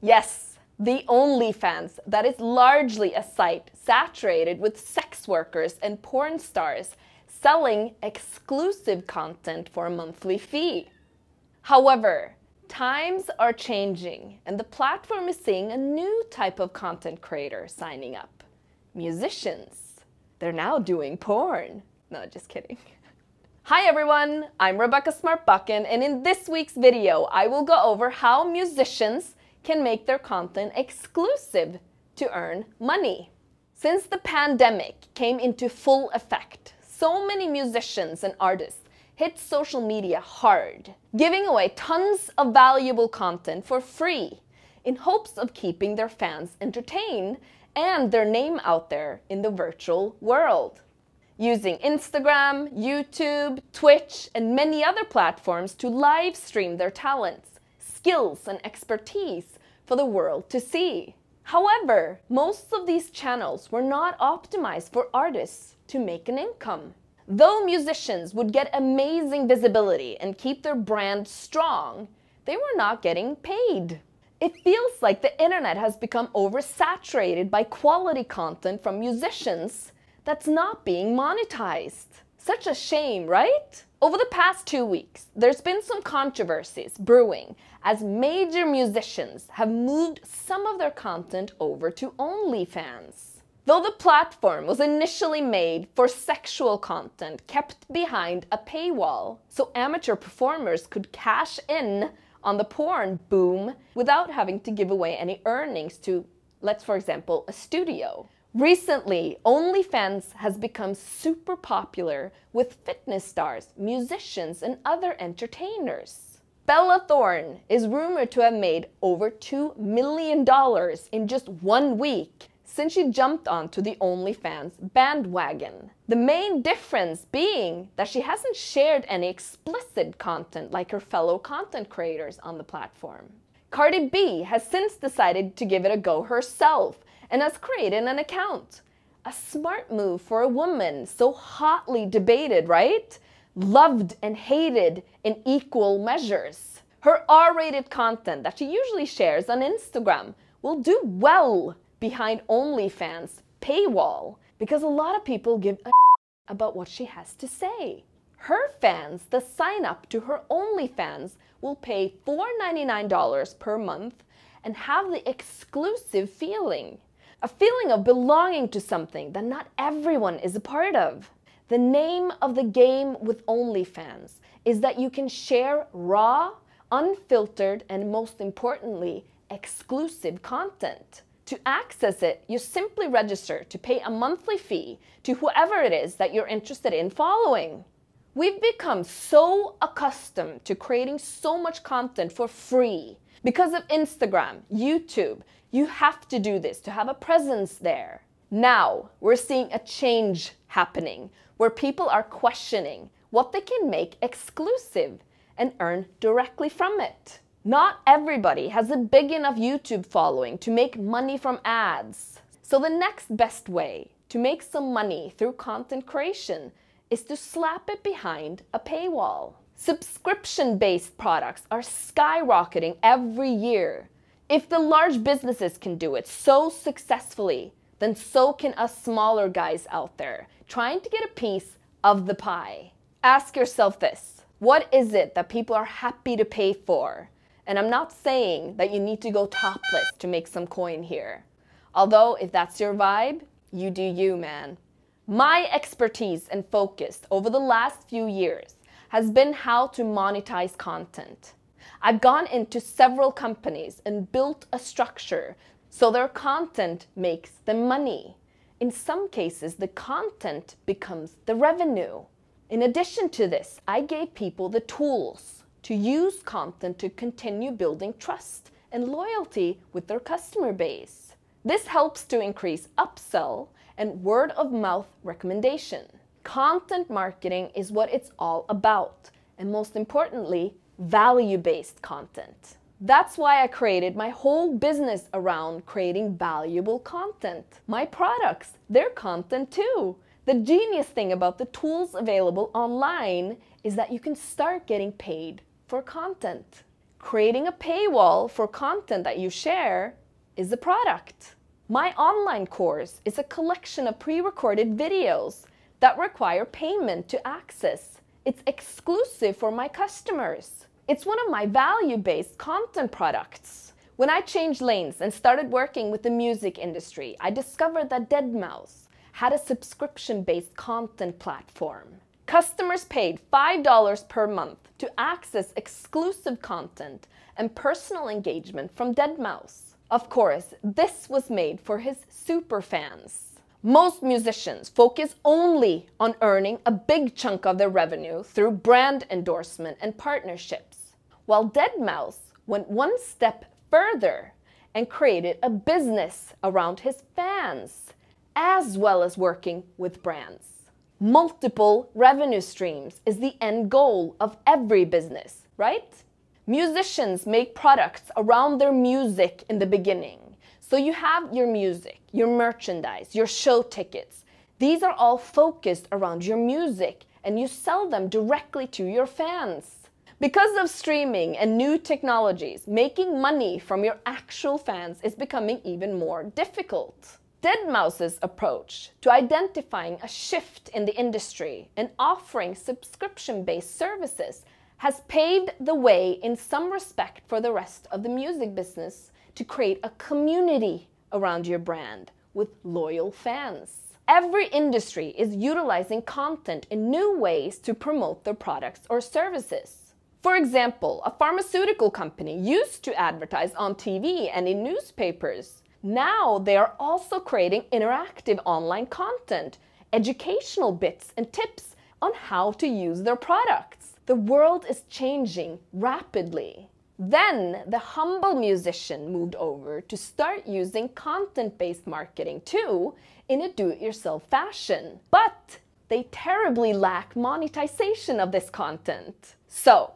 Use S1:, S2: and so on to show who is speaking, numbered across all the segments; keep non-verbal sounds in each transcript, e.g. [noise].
S1: Yes, the OnlyFans, that is largely a site saturated with sex workers and porn stars selling exclusive content for a monthly fee. However, times are changing and the platform is seeing a new type of content creator signing up musicians. They're now doing porn. No, just kidding. [laughs] Hi everyone, I'm Rebecca Smartbucken and in this week's video I will go over how musicians can make their content exclusive to earn money. Since the pandemic came into full effect, so many musicians and artists hit social media hard, giving away tons of valuable content for free in hopes of keeping their fans entertained and their name out there in the virtual world. Using Instagram, YouTube, Twitch, and many other platforms to live stream their talents, skills, and expertise for the world to see. However, most of these channels were not optimized for artists to make an income. Though musicians would get amazing visibility and keep their brand strong, they were not getting paid. It feels like the internet has become oversaturated by quality content from musicians that's not being monetized. Such a shame, right? Over the past two weeks, there's been some controversies brewing as major musicians have moved some of their content over to OnlyFans. Though the platform was initially made for sexual content kept behind a paywall, so amateur performers could cash in on the porn boom without having to give away any earnings to, let's for example, a studio. Recently, OnlyFans has become super popular with fitness stars, musicians, and other entertainers. Bella Thorne is rumored to have made over $2 million in just one week since she jumped onto the OnlyFans bandwagon. The main difference being that she hasn't shared any explicit content like her fellow content creators on the platform. Cardi B has since decided to give it a go herself and has created an account. A smart move for a woman, so hotly debated, right? Loved and hated in equal measures. Her R rated content that she usually shares on Instagram will do well behind OnlyFans paywall because a lot of people give a [laughs] about what she has to say. Her fans the sign up to her OnlyFans will pay $4.99 per month and have the exclusive feeling a feeling of belonging to something that not everyone is a part of. The name of the game with OnlyFans is that you can share raw, unfiltered, and most importantly, exclusive content. To access it, you simply register to pay a monthly fee to whoever it is that you're interested in following. We've become so accustomed to creating so much content for free because of Instagram, YouTube, you have to do this to have a presence there. Now we're seeing a change happening where people are questioning what they can make exclusive and earn directly from it. Not everybody has a big enough YouTube following to make money from ads. So the next best way to make some money through content creation is to slap it behind a paywall. Subscription based products are skyrocketing every year. If the large businesses can do it so successfully, then so can us smaller guys out there trying to get a piece of the pie. Ask yourself this what is it that people are happy to pay for? And I'm not saying that you need to go topless to make some coin here. Although, if that's your vibe, you do you, man. My expertise and focus over the last few years has been how to monetize content. I've gone into several companies and built a structure so their content makes them money. In some cases, the content becomes the revenue. In addition to this, I gave people the tools to use content to continue building trust and loyalty with their customer base. This helps to increase upsell and word of mouth recommendation. Content marketing is what it's all about, and most importantly, value based content. That's why I created my whole business around creating valuable content. My products, they are content too. The genius thing about the tools available online is that you can start getting paid for content. Creating a paywall for content that you share is a product. My online course is a collection of pre recorded videos that require payment to access. It's exclusive for my customers. It's one of my value-based content products. When I changed lanes and started working with the music industry, I discovered that deadmau5 had a subscription-based content platform. Customers paid $5 per month to access exclusive content and personal engagement from deadmau5. Of course, this was made for his superfans. Most musicians focus only on earning a big chunk of their revenue through brand endorsement and partnership while Deadmau5 went one step further and created a business around his fans, as well as working with brands. Multiple revenue streams is the end goal of every business, right? Musicians make products around their music in the beginning. So you have your music, your merchandise, your show tickets. These are all focused around your music and you sell them directly to your fans. Because of streaming and new technologies, making money from your actual fans is becoming even more difficult. Deadmau5's approach to identifying a shift in the industry and offering subscription based services has paved the way in some respect for the rest of the music business to create a community around your brand with loyal fans. Every industry is utilizing content in new ways to promote their products or services. For example, a pharmaceutical company used to advertise on TV and in newspapers. Now they are also creating interactive online content, educational bits and tips on how to use their products. The world is changing rapidly. Then the humble musician moved over to start using content based marketing too in a do it yourself fashion. But they terribly lack monetization of this content. So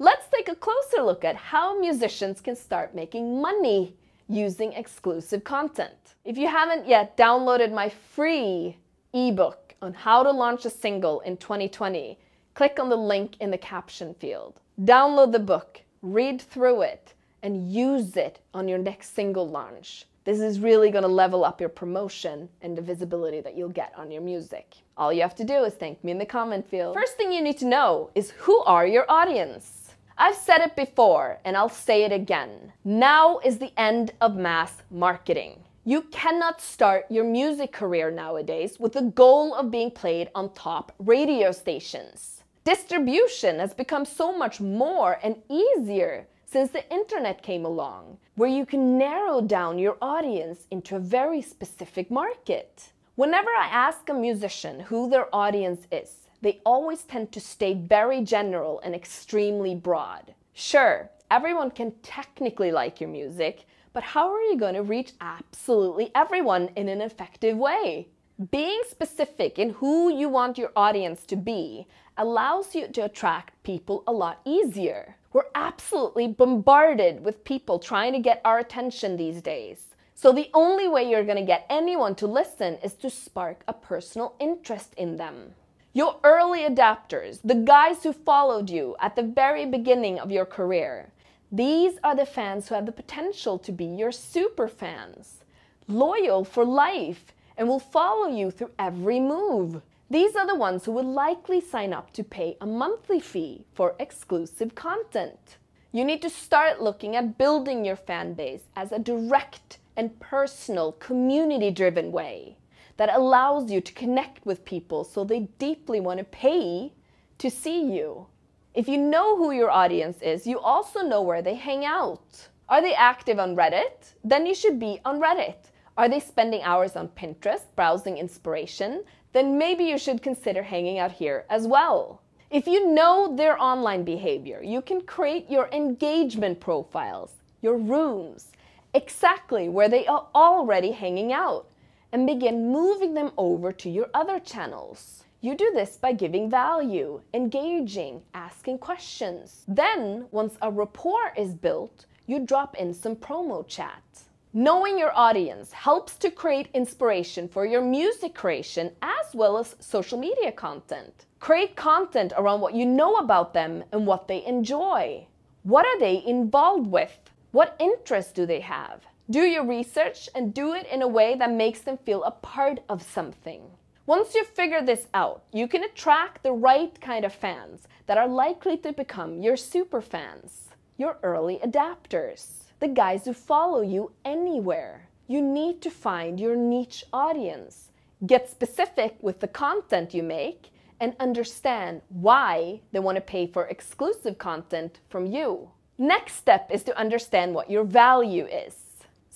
S1: Let's take a closer look at how musicians can start making money using exclusive content. If you haven't yet downloaded my free ebook on how to launch a single in 2020, click on the link in the caption field. Download the book, read through it, and use it on your next single launch. This is really going to level up your promotion and the visibility that you'll get on your music. All you have to do is thank me in the comment field. First thing you need to know is who are your audience? I've said it before and I'll say it again. Now is the end of mass marketing. You cannot start your music career nowadays with the goal of being played on top radio stations. Distribution has become so much more and easier since the internet came along, where you can narrow down your audience into a very specific market. Whenever I ask a musician who their audience is, they always tend to stay very general and extremely broad. Sure, everyone can technically like your music, but how are you going to reach absolutely everyone in an effective way? Being specific in who you want your audience to be allows you to attract people a lot easier. We're absolutely bombarded with people trying to get our attention these days. So the only way you're going to get anyone to listen is to spark a personal interest in them. Your early adapters, the guys who followed you at the very beginning of your career, these are the fans who have the potential to be your super fans, loyal for life, and will follow you through every move. These are the ones who will likely sign up to pay a monthly fee for exclusive content. You need to start looking at building your fan base as a direct and personal, community driven way that allows you to connect with people so they deeply want to pay to see you. If you know who your audience is, you also know where they hang out. Are they active on Reddit? Then you should be on Reddit. Are they spending hours on Pinterest browsing inspiration? Then maybe you should consider hanging out here as well. If you know their online behavior, you can create your engagement profiles, your rooms, exactly where they are already hanging out and begin moving them over to your other channels. You do this by giving value, engaging, asking questions. Then, once a rapport is built, you drop in some promo chat. Knowing your audience helps to create inspiration for your music creation as well as social media content. Create content around what you know about them and what they enjoy. What are they involved with? What interests do they have? Do your research and do it in a way that makes them feel a part of something. Once you figure this out, you can attract the right kind of fans that are likely to become your super fans, your early adapters, the guys who follow you anywhere. You need to find your niche audience, get specific with the content you make, and understand why they want to pay for exclusive content from you. Next step is to understand what your value is.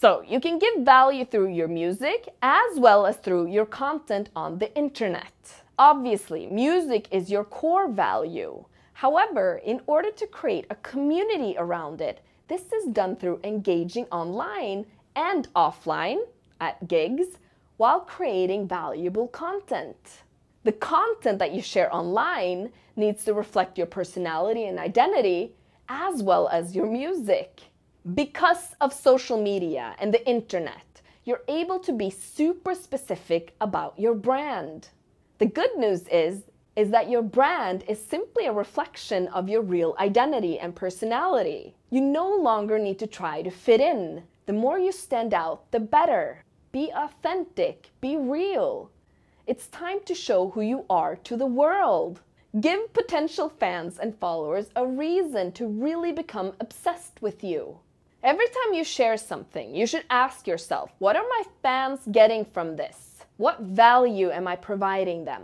S1: So you can give value through your music as well as through your content on the internet. Obviously, music is your core value. However, in order to create a community around it, this is done through engaging online and offline at gigs while creating valuable content. The content that you share online needs to reflect your personality and identity as well as your music. Because of social media and the internet, you're able to be super specific about your brand. The good news is is that your brand is simply a reflection of your real identity and personality. You no longer need to try to fit in. The more you stand out, the better. Be authentic, be real. It's time to show who you are to the world. Give potential fans and followers a reason to really become obsessed with you. Every time you share something, you should ask yourself what are my fans getting from this? What value am I providing them?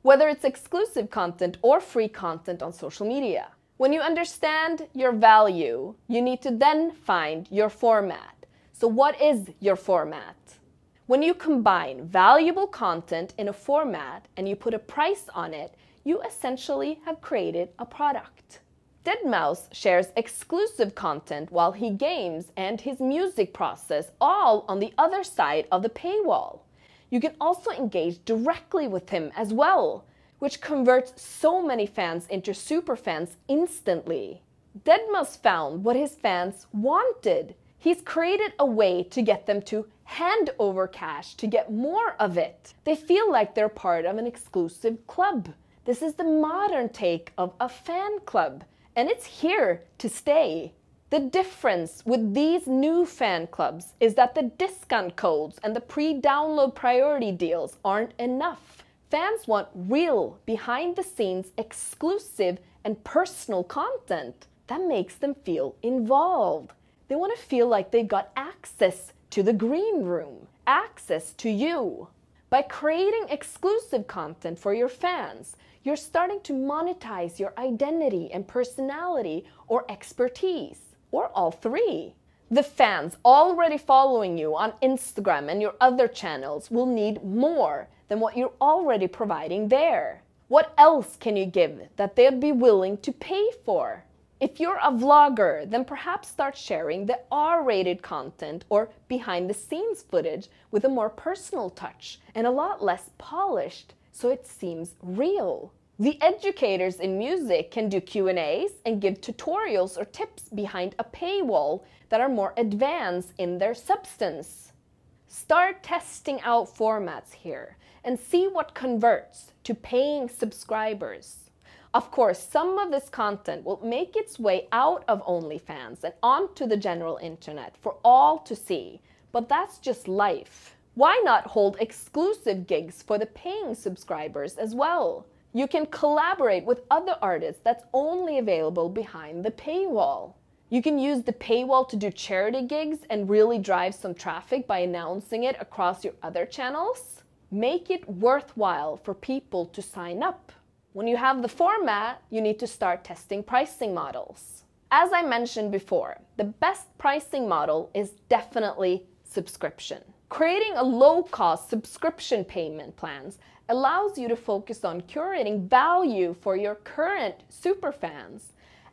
S1: Whether it's exclusive content or free content on social media. When you understand your value, you need to then find your format. So, what is your format? When you combine valuable content in a format and you put a price on it, you essentially have created a product. Deadmau5 shares exclusive content while he games and his music process, all on the other side of the paywall. You can also engage directly with him as well, which converts so many fans into superfans instantly. Deadmau5 found what his fans wanted. He's created a way to get them to hand over cash to get more of it. They feel like they're part of an exclusive club. This is the modern take of a fan club and it's here to stay. The difference with these new fan clubs is that the discount codes and the pre download priority deals aren't enough. Fans want real, behind the scenes, exclusive, and personal content. That makes them feel involved. They want to feel like they have got access to the green room, access to you. By creating exclusive content for your fans, you're starting to monetize your identity and personality or expertise, or all three. The fans already following you on Instagram and your other channels will need more than what you're already providing there. What else can you give that they'd be willing to pay for? If you're a vlogger, then perhaps start sharing the R rated content or behind the scenes footage with a more personal touch and a lot less polished so it seems real. The educators in music can do Q&As and give tutorials or tips behind a paywall that are more advanced in their substance. Start testing out formats here and see what converts to paying subscribers. Of course, some of this content will make its way out of OnlyFans and onto the general internet for all to see, but that's just life. Why not hold exclusive gigs for the paying subscribers as well? You can collaborate with other artists that's only available behind the paywall. You can use the paywall to do charity gigs and really drive some traffic by announcing it across your other channels. Make it worthwhile for people to sign up. When you have the format, you need to start testing pricing models. As I mentioned before, the best pricing model is definitely subscription. Creating a low-cost subscription payment plans allows you to focus on curating value for your current superfans,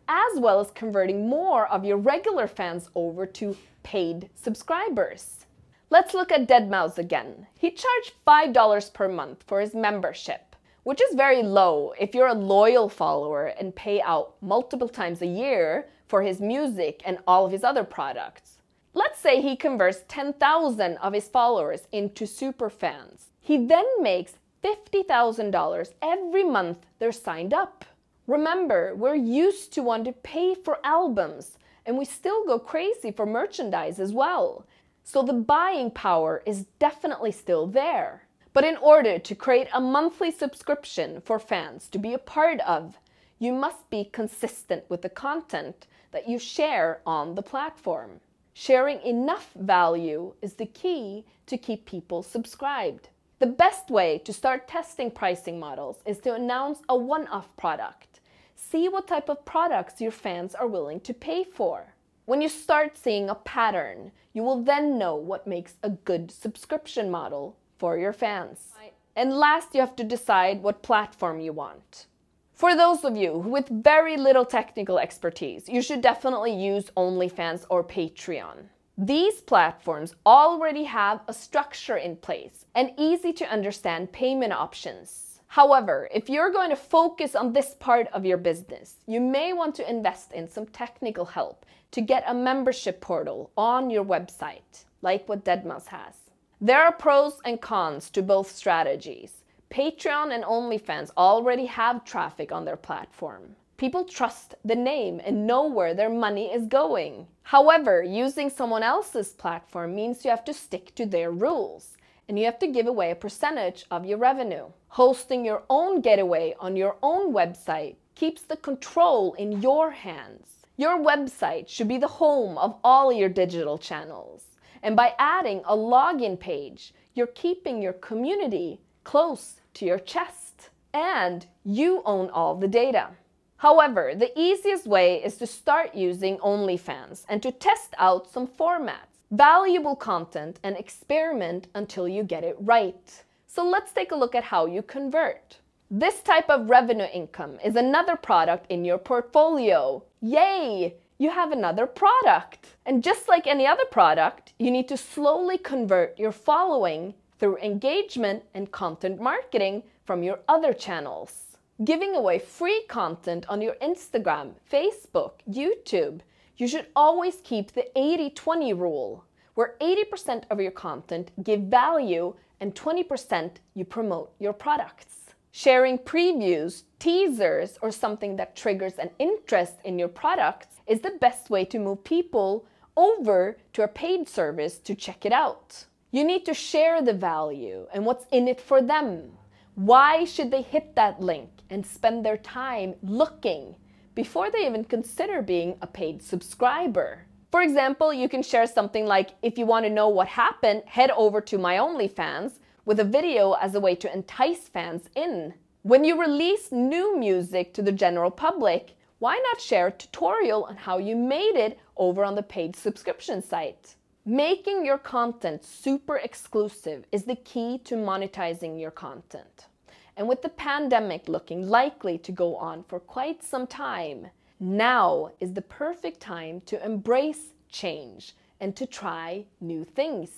S1: as well as converting more of your regular fans over to paid subscribers. Let's look at deadmau again. He charged $5 per month for his membership, which is very low if you're a loyal follower and pay out multiple times a year for his music and all of his other products. Let's say he converts 10,000 of his followers into superfans. He then makes $50,000 every month they're signed up. Remember, we're used to want to pay for albums and we still go crazy for merchandise as well. So the buying power is definitely still there. But in order to create a monthly subscription for fans to be a part of, you must be consistent with the content that you share on the platform. Sharing enough value is the key to keep people subscribed. The best way to start testing pricing models is to announce a one off product. See what type of products your fans are willing to pay for. When you start seeing a pattern, you will then know what makes a good subscription model for your fans. And last, you have to decide what platform you want. For those of you with very little technical expertise, you should definitely use OnlyFans or Patreon. These platforms already have a structure in place and easy to understand payment options. However, if you're going to focus on this part of your business, you may want to invest in some technical help to get a membership portal on your website, like what deadmau has. There are pros and cons to both strategies. Patreon and OnlyFans already have traffic on their platform. People trust the name and know where their money is going. However, using someone else's platform means you have to stick to their rules and you have to give away a percentage of your revenue. Hosting your own getaway on your own website keeps the control in your hands. Your website should be the home of all your digital channels. And by adding a login page, you're keeping your community close to your chest. And you own all the data. However, the easiest way is to start using OnlyFans and to test out some formats, valuable content, and experiment until you get it right. So let's take a look at how you convert. This type of revenue income is another product in your portfolio. Yay! You have another product. And just like any other product, you need to slowly convert your following through engagement and content marketing from your other channels. Giving away free content on your Instagram, Facebook, YouTube, you should always keep the 80 20 rule, where 80% of your content give value and 20% you promote your products. Sharing previews, teasers, or something that triggers an interest in your products is the best way to move people over to a paid service to check it out. You need to share the value and what's in it for them. Why should they hit that link and spend their time looking before they even consider being a paid subscriber? For example, you can share something like if you want to know what happened, head over to my OnlyFans with a video as a way to entice fans in. When you release new music to the general public, why not share a tutorial on how you made it over on the paid subscription site? Making your content super exclusive is the key to monetizing your content. And with the pandemic looking likely to go on for quite some time, now is the perfect time to embrace change and to try new things.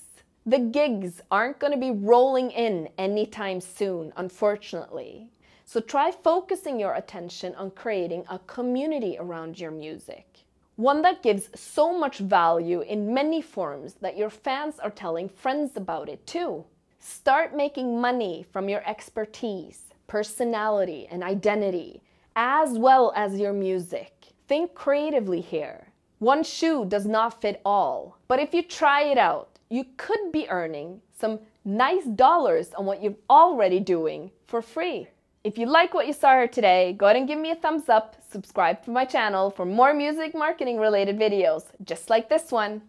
S1: The gigs aren't going to be rolling in anytime soon, unfortunately. So try focusing your attention on creating a community around your music. One that gives so much value in many forms that your fans are telling friends about it too. Start making money from your expertise, personality, and identity, as well as your music. Think creatively here. One shoe does not fit all, but if you try it out, you could be earning some nice dollars on what you're already doing for free. If you like what you saw here today, go ahead and give me a thumbs up, subscribe to my channel for more music marketing related videos, just like this one.